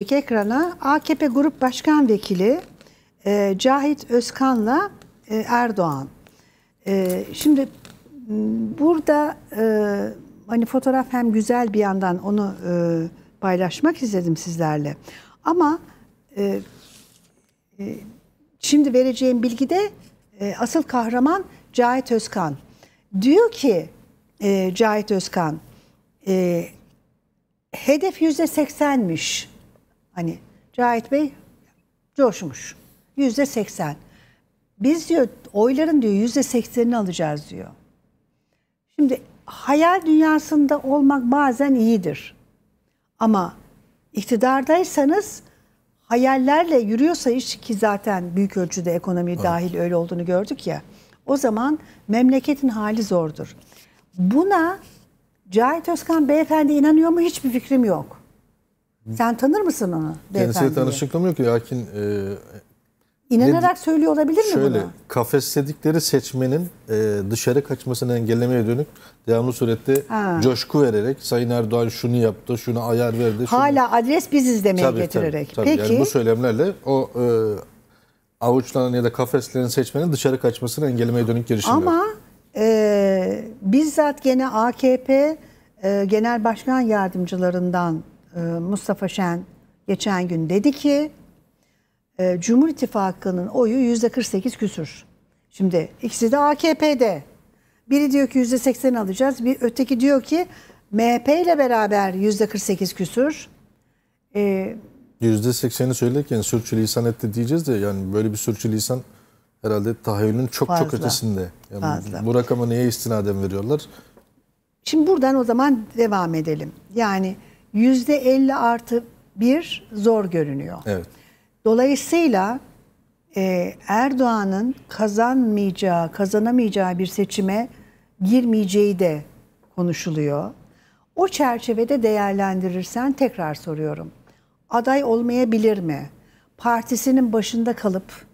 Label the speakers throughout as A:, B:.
A: ekrana AKP Grup Başkan Vekili e, Cahit Özkan'la e, Erdoğan. E, şimdi burada e, hani fotoğraf hem güzel bir yandan onu e, paylaşmak istedim sizlerle. Ama e, e, şimdi vereceğim bilgide e, asıl kahraman Cahit Özkan. Diyor ki e, Cahit Özkan, e, hedef yüzde seksenmiş. Hani Cahit Bey coşmuş. Yüzde seksen. Biz diyor oyların diyor yüzde seksenini alacağız diyor. Şimdi hayal dünyasında olmak bazen iyidir. Ama iktidardaysanız hayallerle yürüyorsa iş ki zaten büyük ölçüde ekonomi evet. dahil öyle olduğunu gördük ya. O zaman memleketin hali zordur. Buna Cahit Özkan beyefendi inanıyor mu hiçbir fikrim yok. Sen tanır mısın onu Kendisiyle tanışıklığım
B: yok. Lakin e,
A: İnanarak ne, söylüyor olabilir mi şöyle, bunu? Şöyle
B: kafesledikleri seçmenin e, dışarı kaçmasını engellemeye dönük devamlı surette ha. coşku vererek Sayın Erdoğan şunu yaptı, şunu ayar verdi. Hala
A: şunu... adres biziz demeye tabii, getirerek. Tabii, tabii. Peki. Yani bu
B: söylemlerle o e, avuçlanan ya da kafeslerin seçmenin dışarı kaçmasını engellemeye dönük girişimler. Ama
A: e, bizzat gene AKP e, Genel Başkan Yardımcılarından ee, Mustafa Şen geçen gün dedi ki e, Cumhur İttifakı'nın oyu yüzde 48 küsür. Şimdi ikisi de AKP'de. Biri diyor ki yüzde 80 alacağız. Bir öteki diyor ki MHP ile beraber yüzde 48 küsür. Ee,
B: yüzde 80'i söylerken sürçülisan etti diyeceğiz de yani böyle bir sürçülisan herhalde tahayyülün çok fazla, çok ötesinde. Yani fazla. Bu rakama neye istinaden veriyorlar?
A: Şimdi buradan o zaman devam edelim. Yani Yüzde %50 artı bir zor görünüyor. Evet. Dolayısıyla e, Erdoğan'ın kazanmayacağı, kazanamayacağı bir seçime girmeyeceği de konuşuluyor. O çerçevede değerlendirirsen tekrar soruyorum. Aday olmayabilir mi? Partisinin başında kalıp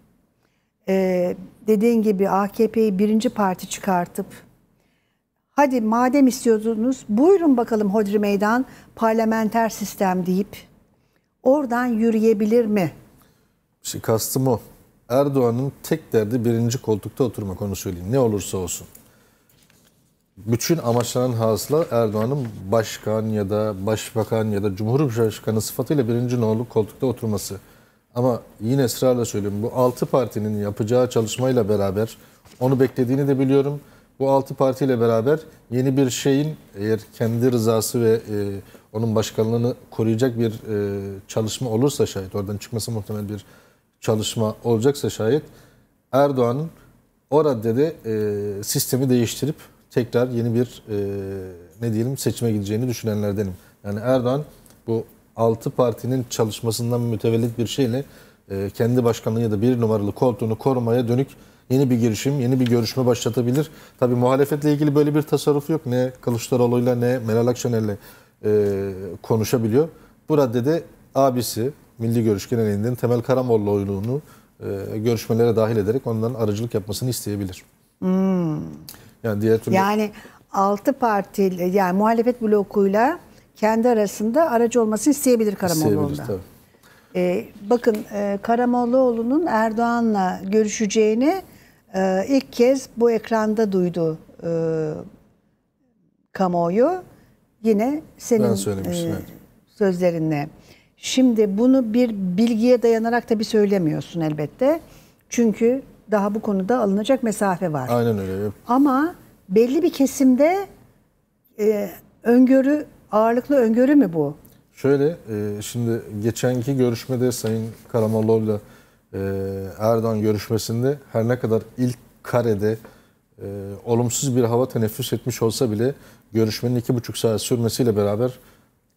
A: e, dediğin gibi AKP'yi birinci parti çıkartıp hadi madem istiyordunuz buyurun bakalım hodri meydan parlamenter sistem deyip oradan yürüyebilir mi?
B: İşte kastım o. Erdoğan'ın tek derdi birinci koltukta oturma onu söyleyeyim. Ne olursa olsun. Bütün amaçlanan hasla Erdoğan'ın başkan ya da başbakan ya da cumhurbaşkanı sıfatıyla birinci nolu koltukta oturması. Ama yine ısrarla söylüyorum bu altı partinin yapacağı çalışmayla beraber onu beklediğini de biliyorum. Bu altı partiyle beraber yeni bir şeyin eğer kendi rızası ve e, onun başkanlığını koruyacak bir e, çalışma olursa şayet, oradan çıkması muhtemel bir çalışma olacaksa şayet, Erdoğan'ın o raddede e, sistemi değiştirip tekrar yeni bir e, ne diyelim seçime gideceğini düşünenlerdenim. Yani Erdoğan bu altı partinin çalışmasından mütevellit bir şeyle e, kendi başkanlığı ya da bir numaralı koltuğunu korumaya dönük yeni bir girişim, yeni bir görüşme başlatabilir. Tabii muhalefetle ilgili böyle bir tasarruf yok. Ne Kılıçdaroğlu'yla ne Meral Akşener'le e, konuşabiliyor. Bu raddede abisi Milli Görüş Geneli'nden Temel Karamollaoğlu'nu e, görüşmelere dahil ederek ondan aracılık yapmasını isteyebilir. Hmm. Yani diğer türlü... Yani
A: altı partili yani muhalefet blokuyla kendi arasında aracı olmasını isteyebilir Karamollaoğlu'ndan. Tabii. Ee, bakın e, Karamollaoğlu'nun Erdoğan'la görüşeceğini e, ilk kez bu ekranda duydu e, kamuoyu. Yine senin e, sözlerinle. Şimdi bunu bir bilgiye dayanarak tabii söylemiyorsun elbette. Çünkü daha bu konuda alınacak mesafe var. Aynen öyle. Ama belli bir kesimde e, öngörü, ağırlıklı öngörü mü bu?
B: Şöyle, e, şimdi geçenki görüşmede Sayın Karamollaoğlu'yla ee, Erdoğan görüşmesinde her ne kadar ilk karede e, olumsuz bir hava teneffüs etmiş olsa bile görüşmenin iki buçuk saat sürmesiyle beraber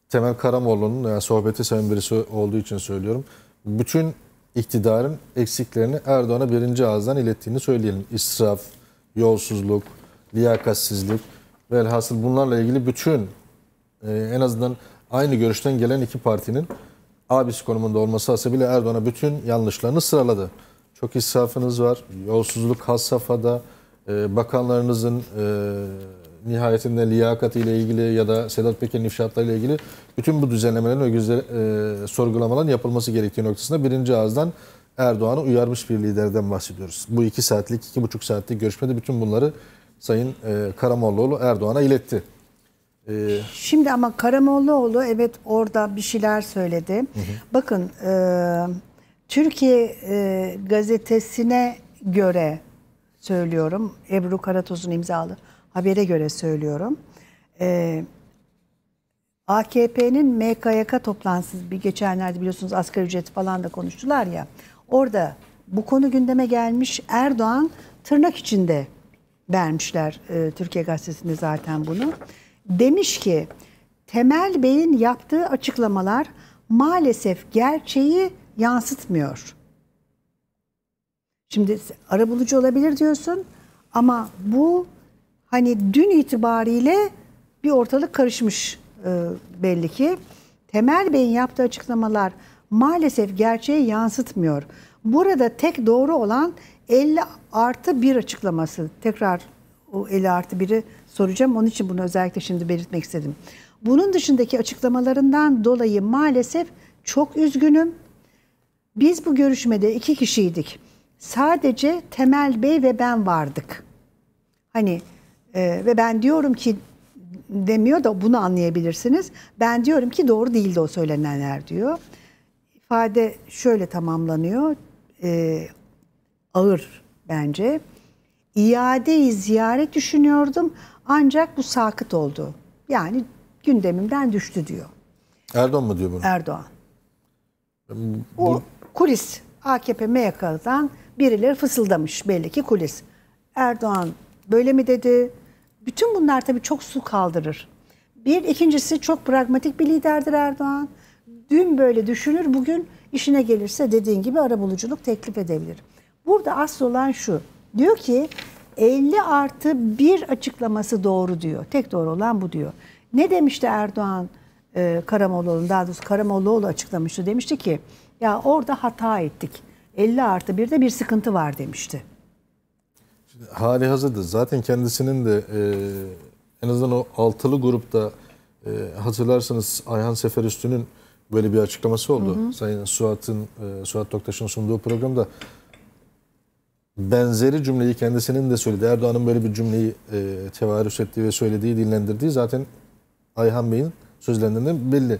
B: Temel Karamoğlu'nun yani sohbeti seven birisi olduğu için söylüyorum. Bütün iktidarın eksiklerini Erdoğan'a birinci ağızdan ilettiğini söyleyelim. İsraf, yolsuzluk, liyakatsizlik velhasıl bunlarla ilgili bütün e, en azından aynı görüşten gelen iki partinin abisi konumunda olması bile Erdoğan'a bütün yanlışlarını sıraladı. Çok israfınız var, yolsuzluk has safhada, ee, bakanlarınızın e, nihayetinde liyakatiyle ilgili ya da Sedat Peker'in ifşaatlarıyla ilgili bütün bu düzenlemelerin ve güzel, e, sorgulamaların yapılması gerektiği noktasında birinci ağızdan Erdoğan'ı uyarmış bir liderden bahsediyoruz. Bu iki saatlik, iki buçuk saatlik görüşmede bütün bunları Sayın e, Karamollaoğlu Erdoğan'a iletti.
A: Ee... Şimdi ama Karamollaoğlu evet orada bir şeyler söyledi. Hı hı. Bakın e, Türkiye e, gazetesine göre söylüyorum. Ebru Karatoz'un imzalı habere göre söylüyorum. E, AKP'nin MKYK toplantısı bir geçenlerde biliyorsunuz asgari ücret falan da konuştular ya. Orada bu konu gündeme gelmiş Erdoğan tırnak içinde vermişler e, Türkiye Gazetesi'nde zaten bunu demiş ki Temel Bey'in yaptığı açıklamalar maalesef gerçeği yansıtmıyor. Şimdi arabulucu olabilir diyorsun ama bu hani dün itibariyle bir ortalık karışmış e, belli ki. Temel Bey'in yaptığı açıklamalar maalesef gerçeği yansıtmıyor. Burada tek doğru olan 50 artı 1 açıklaması. Tekrar o 50 artı 1'i soracağım. Onun için bunu özellikle şimdi belirtmek istedim. Bunun dışındaki açıklamalarından dolayı maalesef çok üzgünüm. Biz bu görüşmede iki kişiydik. Sadece Temel Bey ve ben vardık. Hani e, ve ben diyorum ki demiyor da bunu anlayabilirsiniz. Ben diyorum ki doğru değildi o söylenenler diyor. İfade şöyle tamamlanıyor. E, ağır bence iade ziyaret düşünüyordum ancak bu sakıt oldu. Yani gündemimden düştü diyor.
B: Erdoğan mı diyor bunu?
A: Erdoğan. Bu... O kulis AKP MYK'dan birileri fısıldamış belli ki kulis. Erdoğan böyle mi dedi? Bütün bunlar tabii çok su kaldırır. Bir, ikincisi çok pragmatik bir liderdir Erdoğan. Dün böyle düşünür, bugün işine gelirse dediğin gibi arabuluculuk teklif edebilir. Burada asıl olan şu, Diyor ki 50 artı 1 açıklaması doğru diyor. Tek doğru olan bu diyor. Ne demişti Erdoğan e, Karamoğlu'nun daha doğrusu Karamoğluoğlu açıklamıştı. Demişti ki ya orada hata ettik. 50 artı 1'de bir sıkıntı var demişti.
B: Şimdi hali hazırda zaten kendisinin de e, en azından o altılı grupta e, hatırlarsınız Ayhan Seferüstünün böyle bir açıklaması oldu. Hı hı. Sayın Suat'ın e, Suat Toktaş'ın sunduğu programda benzeri cümleyi kendisinin de söyledi. Erdoğan'ın böyle bir cümleyi e, tevarüs ettiği ve söylediği, dinlendirdiği zaten Ayhan Bey'in sözlerinden belli.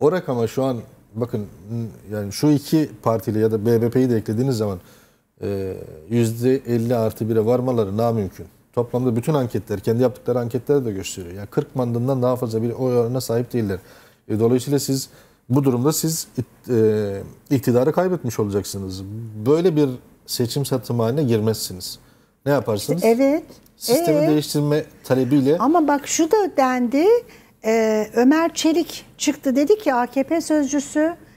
B: O rakama şu an bakın yani şu iki partili ya da BBP'yi de eklediğiniz zaman e, %50 artı 1'e varmaları mümkün Toplamda bütün anketler, kendi yaptıkları anketler de gösteriyor. Yani 40 mandından daha fazla bir oy oranına sahip değiller. E, dolayısıyla siz bu durumda siz e, iktidarı kaybetmiş olacaksınız. Böyle bir seçim satım haline girmezsiniz. Ne yaparsınız? evet. Sistemi evet. değiştirme talebiyle. Ama
A: bak şu da dendi. Ee, Ömer Çelik çıktı dedi ki AKP sözcüsü